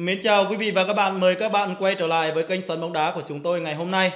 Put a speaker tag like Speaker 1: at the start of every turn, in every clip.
Speaker 1: Mến chào quý vị và các bạn, mời các bạn quay trở lại với kênh Xoắn bóng đá của chúng tôi ngày hôm nay.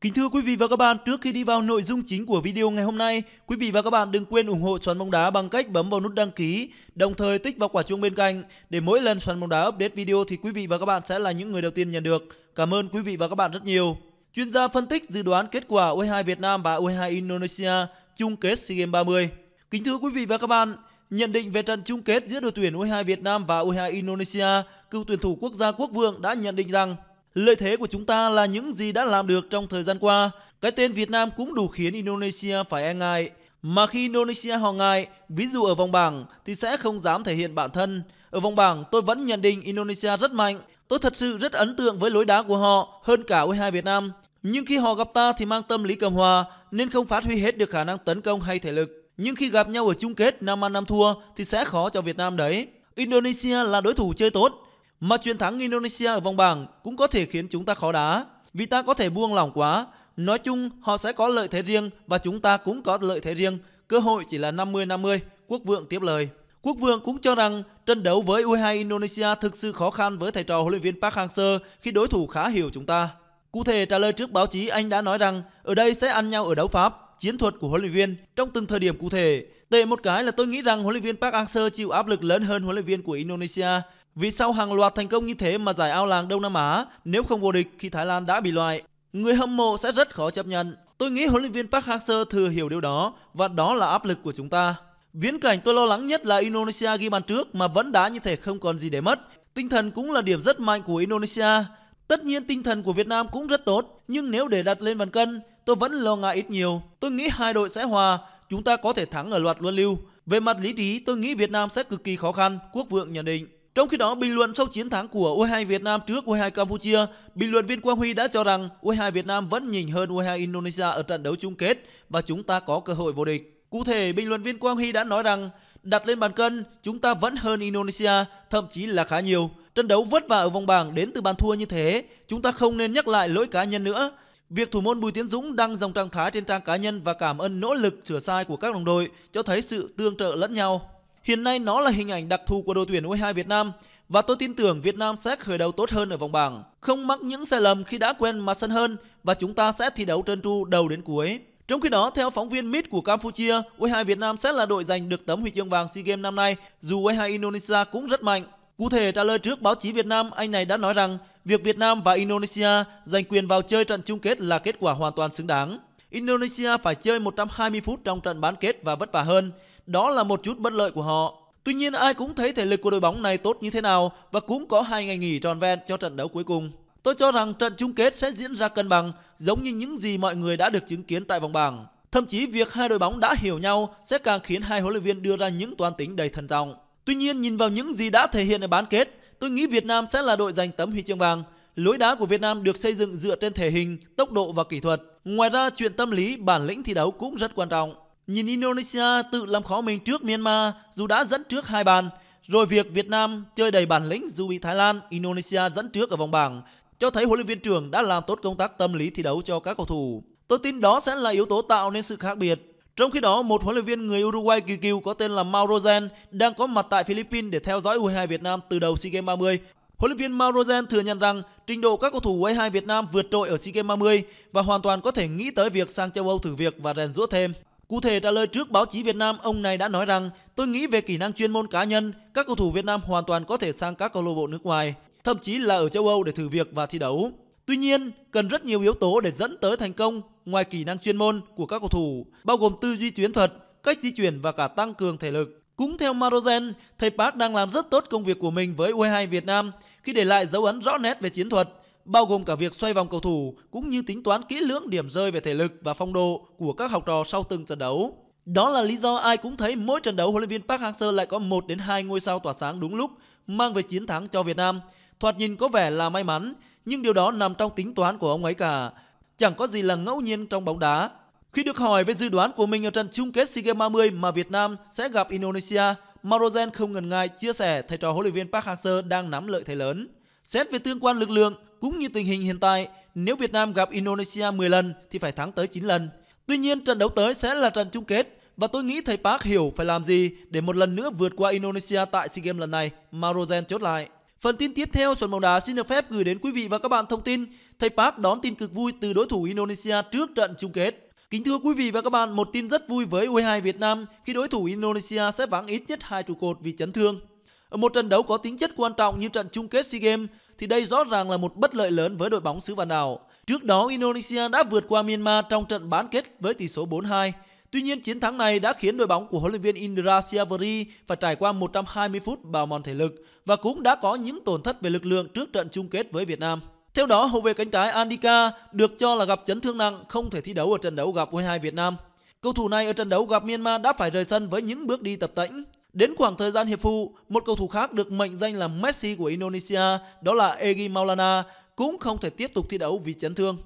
Speaker 1: Kính thưa quý vị và các bạn, trước khi đi vào nội dung chính của video ngày hôm nay, quý vị và các bạn đừng quên ủng hộ Xoắn bóng đá bằng cách bấm vào nút đăng ký, đồng thời tích vào quả chuông bên cạnh để mỗi lần Xoắn bóng đá update video thì quý vị và các bạn sẽ là những người đầu tiên nhận được. Cảm ơn quý vị và các bạn rất nhiều. Chuyên gia phân tích dự đoán kết quả U22 Việt Nam và U22 Indonesia chung kết SEA Games 30. Kính thưa quý vị và các bạn, Nhận định về trận chung kết giữa đội tuyển U22 Việt Nam và U22 Indonesia, cựu tuyển thủ quốc gia Quốc Vượng đã nhận định rằng lợi thế của chúng ta là những gì đã làm được trong thời gian qua. Cái tên Việt Nam cũng đủ khiến Indonesia phải e ngại. Mà khi Indonesia họ ngại, ví dụ ở vòng bảng thì sẽ không dám thể hiện bản thân. Ở vòng bảng tôi vẫn nhận định Indonesia rất mạnh. Tôi thật sự rất ấn tượng với lối đá của họ hơn cả U22 Việt Nam. Nhưng khi họ gặp ta thì mang tâm lý cầm hòa nên không phát huy hết được khả năng tấn công hay thể lực. Nhưng khi gặp nhau ở chung kết 5 ăn 5 thua thì sẽ khó cho Việt Nam đấy. Indonesia là đối thủ chơi tốt, mà chiến thắng Indonesia ở vòng bảng cũng có thể khiến chúng ta khó đá, vì ta có thể buông lỏng quá. Nói chung, họ sẽ có lợi thế riêng và chúng ta cũng có lợi thế riêng, cơ hội chỉ là 50-50, Quốc Vượng tiếp lời. Quốc Vương cũng cho rằng trận đấu với U22 Indonesia thực sự khó khăn với thầy trò huấn luyện viên Park Hang-seo khi đối thủ khá hiểu chúng ta. Cụ thể trả lời trước báo chí anh đã nói rằng ở đây sẽ ăn nhau ở đấu Pháp chiến thuật của huấn luyện viên trong từng thời điểm cụ thể. Tệ một cái là tôi nghĩ rằng huấn luyện viên Park Hang-seo chịu áp lực lớn hơn huấn luyện viên của Indonesia vì sau hàng loạt thành công như thế mà giải ao làng Đông Nam Á nếu không vô địch khi Thái Lan đã bị loại, người hâm mộ sẽ rất khó chấp nhận. Tôi nghĩ huấn luyện viên Park Hang-seo thừa hiểu điều đó và đó là áp lực của chúng ta. Viễn cảnh tôi lo lắng nhất là Indonesia ghi bàn trước mà vẫn đá như thể không còn gì để mất. Tinh thần cũng là điểm rất mạnh của Indonesia. Tất nhiên tinh thần của Việt Nam cũng rất tốt, nhưng nếu để đặt lên bàn cân tôi vẫn lo ngại ít nhiều. Tôi nghĩ hai đội sẽ hòa, chúng ta có thể thắng ở loạt luân lưu. Về mặt lý trí, tôi nghĩ Việt Nam sẽ cực kỳ khó khăn, Quốc Vượng nhận định. Trong khi đó, bình luận sau chiến thắng của U22 Việt Nam trước U22 Campuchia, bình luận viên Quang Huy đã cho rằng U22 Việt Nam vẫn nhìn hơn U22 Indonesia ở trận đấu chung kết và chúng ta có cơ hội vô địch. Cụ thể, bình luận viên Quang Huy đã nói rằng đặt lên bàn cân, chúng ta vẫn hơn Indonesia, thậm chí là khá nhiều. Trận đấu vất vả ở vòng bảng đến từ bàn thua như thế, chúng ta không nên nhắc lại lỗi cá nhân nữa. Việc thủ môn Bùi Tiến Dũng đăng dòng trạng thái trên trang cá nhân và cảm ơn nỗ lực sửa sai của các đồng đội cho thấy sự tương trợ lẫn nhau. Hiện nay nó là hình ảnh đặc thù của đội tuyển U22 Việt Nam và tôi tin tưởng Việt Nam sẽ khởi đầu tốt hơn ở vòng bảng, không mắc những sai lầm khi đã quen mặt sân hơn và chúng ta sẽ thi đấu trơn tru đầu đến cuối. Trong khi đó, theo phóng viên MIT của Campuchia, U22 Việt Nam sẽ là đội giành được tấm huy chương vàng SEA Games năm nay, dù U22 Indonesia cũng rất mạnh. Cụ thể, trả lời trước báo chí Việt Nam, anh này đã nói rằng việc Việt Nam và Indonesia giành quyền vào chơi trận chung kết là kết quả hoàn toàn xứng đáng. Indonesia phải chơi 120 phút trong trận bán kết và vất vả hơn. Đó là một chút bất lợi của họ. Tuy nhiên ai cũng thấy thể lực của đội bóng này tốt như thế nào và cũng có hai ngày nghỉ tròn vẹn cho trận đấu cuối cùng. Tôi cho rằng trận chung kết sẽ diễn ra cân bằng giống như những gì mọi người đã được chứng kiến tại vòng bảng. Thậm chí việc hai đội bóng đã hiểu nhau sẽ càng khiến hai huấn luyện viên đưa ra những toán tính đầy thần trọng. Tuy nhiên nhìn vào những gì đã thể hiện ở bán kết, tôi nghĩ Việt Nam sẽ là đội giành tấm huy chương vàng. Lối đá của Việt Nam được xây dựng dựa trên thể hình, tốc độ và kỹ thuật. Ngoài ra chuyện tâm lý, bản lĩnh thi đấu cũng rất quan trọng. Nhìn Indonesia tự làm khó mình trước Myanmar dù đã dẫn trước hai bàn, rồi việc Việt Nam chơi đầy bản lĩnh dù bị Thái Lan, Indonesia dẫn trước ở vòng bảng cho thấy huấn luyện viên trưởng đã làm tốt công tác tâm lý thi đấu cho các cầu thủ. Tôi tin đó sẽ là yếu tố tạo nên sự khác biệt. Trong khi đó, một huấn luyện viên người Uruguay kỳ cựu có tên là Maurozen đang có mặt tại Philippines để theo dõi U22 Việt Nam từ đầu SEA Games 30. Huấn luyện viên Maurozen thừa nhận rằng trình độ các cầu thủ U22 Việt Nam vượt trội ở SEA Games 30 và hoàn toàn có thể nghĩ tới việc sang châu Âu thử việc và rèn rũa thêm. Cụ thể trả lời trước báo chí Việt Nam, ông này đã nói rằng tôi nghĩ về kỹ năng chuyên môn cá nhân, các cầu thủ Việt Nam hoàn toàn có thể sang các câu lạc bộ nước ngoài, thậm chí là ở châu Âu để thử việc và thi đấu. Tuy nhiên, cần rất nhiều yếu tố để dẫn tới thành công ngoài kỹ năng chuyên môn của các cầu thủ, bao gồm tư duy chiến thuật, cách di chuyển và cả tăng cường thể lực. Cũng theo Marozen, thầy Park đang làm rất tốt công việc của mình với U22 Việt Nam khi để lại dấu ấn rõ nét về chiến thuật, bao gồm cả việc xoay vòng cầu thủ cũng như tính toán kỹ lưỡng điểm rơi về thể lực và phong độ của các học trò sau từng trận đấu. Đó là lý do ai cũng thấy mỗi trận đấu huấn luyện viên Park Hang-seo lại có 1 đến 2 ngôi sao tỏa sáng đúng lúc mang về chiến thắng cho Việt Nam. Thoạt nhìn có vẻ là may mắn, nhưng điều đó nằm trong tính toán của ông ấy cả chẳng có gì là ngẫu nhiên trong bóng đá. Khi được hỏi về dự đoán của mình ở trận chung kết SEA Games 30 mà Việt Nam sẽ gặp Indonesia, Marozen không ngần ngại chia sẻ thầy trò huấn luyện viên Park Hang-seo đang nắm lợi thế lớn. Xét về tương quan lực lượng cũng như tình hình hiện tại, nếu Việt Nam gặp Indonesia 10 lần thì phải thắng tới 9 lần. Tuy nhiên trận đấu tới sẽ là trận chung kết và tôi nghĩ thầy Park hiểu phải làm gì để một lần nữa vượt qua Indonesia tại SEA Games lần này, Marozen chốt lại. Phần tin tiếp theo, Xuân bóng đá xin được phép gửi đến quý vị và các bạn thông tin thầy Park đón tin cực vui từ đối thủ Indonesia trước trận chung kết. Kính thưa quý vị và các bạn, một tin rất vui với U22 Việt Nam khi đối thủ Indonesia sẽ vắng ít nhất hai trụ cột vì chấn thương. Ở một trận đấu có tính chất quan trọng như trận chung kết SEA Games thì đây rõ ràng là một bất lợi lớn với đội bóng xứ Vạn Đảo. Trước đó, Indonesia đã vượt qua Myanmar trong trận bán kết với tỷ số 4-2. Tuy nhiên, chiến thắng này đã khiến đội bóng của huấn luyện viên Indra Siaveri phải trải qua 120 phút bào mòn thể lực và cũng đã có những tổn thất về lực lượng trước trận chung kết với Việt Nam. Theo đó, hậu vệ cánh trái Andika được cho là gặp chấn thương nặng, không thể thi đấu ở trận đấu gặp U22 Việt Nam. Cầu thủ này ở trận đấu gặp Myanmar đã phải rời sân với những bước đi tập tễnh. Đến khoảng thời gian hiệp phụ, một cầu thủ khác được mệnh danh là Messi của Indonesia, đó là Egi Maulana, cũng không thể tiếp tục thi đấu vì chấn thương.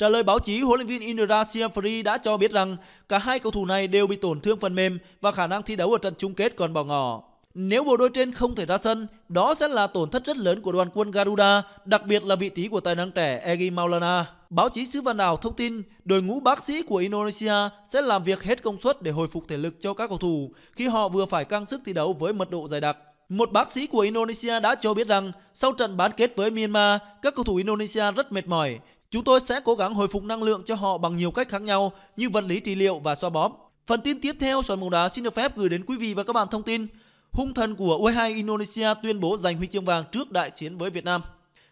Speaker 1: Trả lời báo chí, huấn luyện viên Indra Siamfri đã cho biết rằng cả hai cầu thủ này đều bị tổn thương phần mềm và khả năng thi đấu ở trận chung kết còn bỏ ngỏ. Nếu bộ đôi trên không thể ra sân, đó sẽ là tổn thất rất lớn của đoàn quân Garuda, đặc biệt là vị trí của tài năng trẻ Egi Maulana. Báo chí xứ Văn Đảo thông tin, đội ngũ bác sĩ của Indonesia sẽ làm việc hết công suất để hồi phục thể lực cho các cầu thủ khi họ vừa phải căng sức thi đấu với mật độ dày đặc. Một bác sĩ của Indonesia đã cho biết rằng sau trận bán kết với Myanmar, các cầu thủ Indonesia rất mệt mỏi, Chúng tôi sẽ cố gắng hồi phục năng lượng cho họ bằng nhiều cách khác nhau như vật lý trị liệu và xoa bóp. Phần tin tiếp theo xoắn bóng đá xin được phép gửi đến quý vị và các bạn thông tin hung thần của U22 Indonesia tuyên bố giành huy chương vàng trước đại chiến với Việt Nam.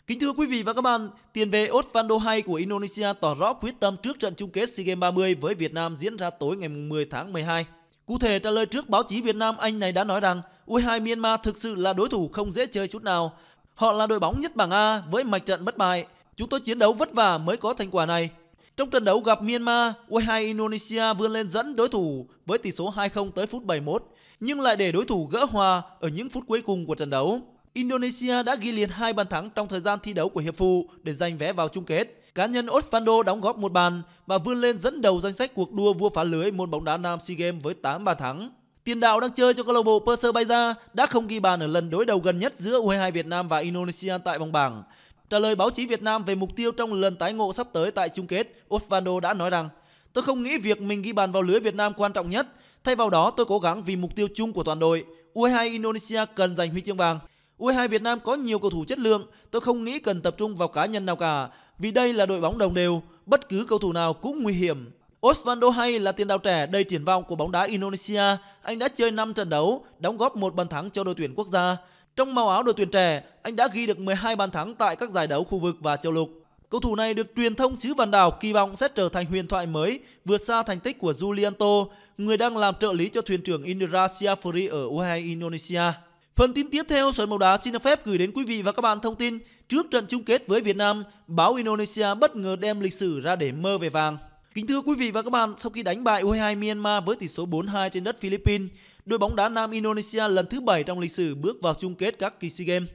Speaker 1: Kính thưa quý vị và các bạn, tiền vệ Osvaldo Hay của Indonesia tỏ rõ quyết tâm trước trận chung kết SEA Games 30 với Việt Nam diễn ra tối ngày 10 tháng 12. Cụ thể trả lời trước báo chí Việt Nam, anh này đã nói rằng U22 Myanmar thực sự là đối thủ không dễ chơi chút nào. Họ là đội bóng nhất bảng A với mạch trận bất bại, Chúng tôi chiến đấu vất vả mới có thành quả này. Trong trận đấu gặp Myanmar, U22 Indonesia vươn lên dẫn đối thủ với tỷ số 2-0 tới phút 71, nhưng lại để đối thủ gỡ hòa ở những phút cuối cùng của trận đấu. Indonesia đã ghi liệt hai bàn thắng trong thời gian thi đấu của hiệp phụ để giành vé vào chung kết. Cá nhân Osvaldo đóng góp một bàn và vươn lên dẫn đầu danh sách cuộc đua vua phá lưới môn bóng đá nam SEA Games với 8 bàn thắng. Tiền đạo đang chơi cho câu lạc bộ Perserbaiza đã không ghi bàn ở lần đối đầu gần nhất giữa U22 Việt Nam và Indonesia tại vòng bảng. Trả lời báo chí Việt Nam về mục tiêu trong lần tái ngộ sắp tới tại chung kết, Osvaldo đã nói rằng Tôi không nghĩ việc mình ghi bàn vào lưới Việt Nam quan trọng nhất. Thay vào đó, tôi cố gắng vì mục tiêu chung của toàn đội. U22 Indonesia cần giành huy chương vàng. U22 Việt Nam có nhiều cầu thủ chất lượng, tôi không nghĩ cần tập trung vào cá nhân nào cả, vì đây là đội bóng đồng đều, bất cứ cầu thủ nào cũng nguy hiểm. Osvaldo Hay là tiền đạo trẻ đầy triển vọng của bóng đá Indonesia. Anh đã chơi 5 trận đấu, đóng góp một bàn thắng cho đội tuyển quốc gia. Trong màu áo đội tuyển trẻ, anh đã ghi được 12 bàn thắng tại các giải đấu khu vực và châu lục. Cầu thủ này được truyền thông chứ Vạn Đảo kỳ vọng sẽ trở thành huyền thoại mới, vượt xa thành tích của Julianto, người đang làm trợ lý cho thuyền trưởng Indra Siafri ở U20 Indonesia. Phần tin tiếp theo Xuân Màu Đá xin được phép gửi đến quý vị và các bạn thông tin trước trận chung kết với Việt Nam, báo Indonesia bất ngờ đem lịch sử ra để mơ về vàng. Kính thưa quý vị và các bạn, sau khi đánh bại U22 Myanmar với tỷ số 4-2 trên đất Philippines, đội bóng đá nam Indonesia lần thứ 7 trong lịch sử bước vào chung kết các kỳ SEA Games.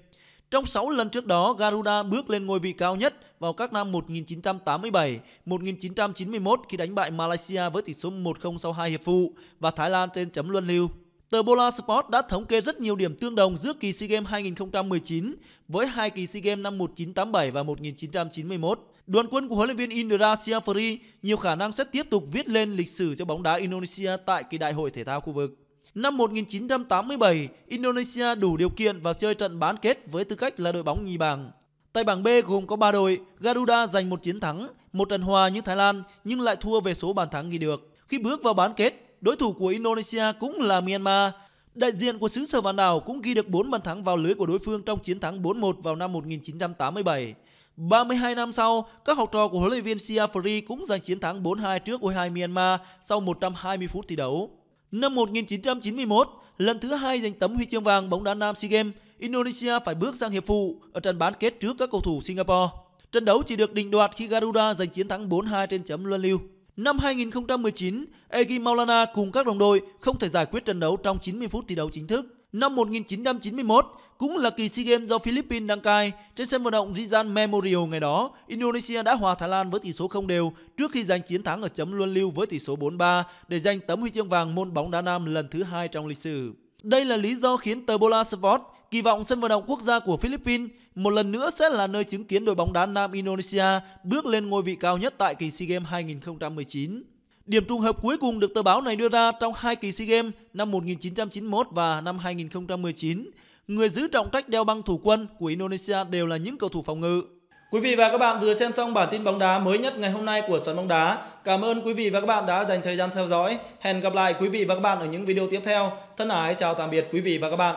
Speaker 1: Trong 6 lần trước đó, Garuda bước lên ngôi vị cao nhất vào các năm 1987, 1991 khi đánh bại Malaysia với tỷ số 1-0 sau 2 hiệp phụ và Thái Lan trên chấm luân lưu. Tờ Bola Sport đã thống kê rất nhiều điểm tương đồng giữa kỳ SEA Games 2019 với hai kỳ SEA Games năm 1987 và 1991. Đoàn quân của huấn luyện viên Indra Siafri nhiều khả năng sẽ tiếp tục viết lên lịch sử cho bóng đá Indonesia tại kỳ đại hội thể thao khu vực. Năm 1987, Indonesia đủ điều kiện vào chơi trận bán kết với tư cách là đội bóng nhì bảng. Tại bảng B gồm có 3 đội, Garuda giành một chiến thắng, một trận hòa như Thái Lan nhưng lại thua về số bàn thắng ghi được. Khi bước vào bán kết, đối thủ của Indonesia cũng là Myanmar. Đại diện của xứ sở bản đảo cũng ghi được 4 bàn thắng vào lưới của đối phương trong chiến thắng 4-1 vào năm 1987. 32 năm sau, các học trò của huấn luyện viên Siafri cũng giành chiến thắng 4-2 trước u 2 Myanmar sau 120 phút thi đấu. Năm 1991, lần thứ hai giành tấm huy chương vàng bóng đá nam SEA Games, Indonesia phải bước sang hiệp phụ ở trận bán kết trước các cầu thủ Singapore. Trận đấu chỉ được định đoạt khi Garuda giành chiến thắng 4-2 trên chấm luân lưu. Năm 2019, Egi Maulana cùng các đồng đội không thể giải quyết trận đấu trong 90 phút thi đấu chính thức năm 1991 cũng là kỳ SEA Games do Philippines đăng cai. Trên sân vận động Rizal Memorial ngày đó, Indonesia đã hòa Thái Lan với tỷ số không đều trước khi giành chiến thắng ở chấm luân lưu với tỷ số 4-3 để giành tấm huy chương vàng môn bóng đá nam lần thứ hai trong lịch sử. Đây là lý do khiến tờ Bola Sport kỳ vọng sân vận động quốc gia của Philippines một lần nữa sẽ là nơi chứng kiến đội bóng đá nam Indonesia bước lên ngôi vị cao nhất tại kỳ SEA Games 2019. Điểm trùng hợp cuối cùng được tờ báo này đưa ra trong hai kỳ SEA Games năm 1991 và năm 2019, người giữ trọng trách đeo băng thủ quân của Indonesia đều là những cầu thủ phòng ngự. Quý vị và các bạn vừa xem xong bản tin bóng đá mới nhất ngày hôm nay của Sóng bóng đá. Cảm ơn quý vị và các bạn đã dành thời gian theo dõi. Hẹn gặp lại quý vị và các bạn ở những video tiếp theo. Thân ái chào tạm biệt quý vị và các bạn.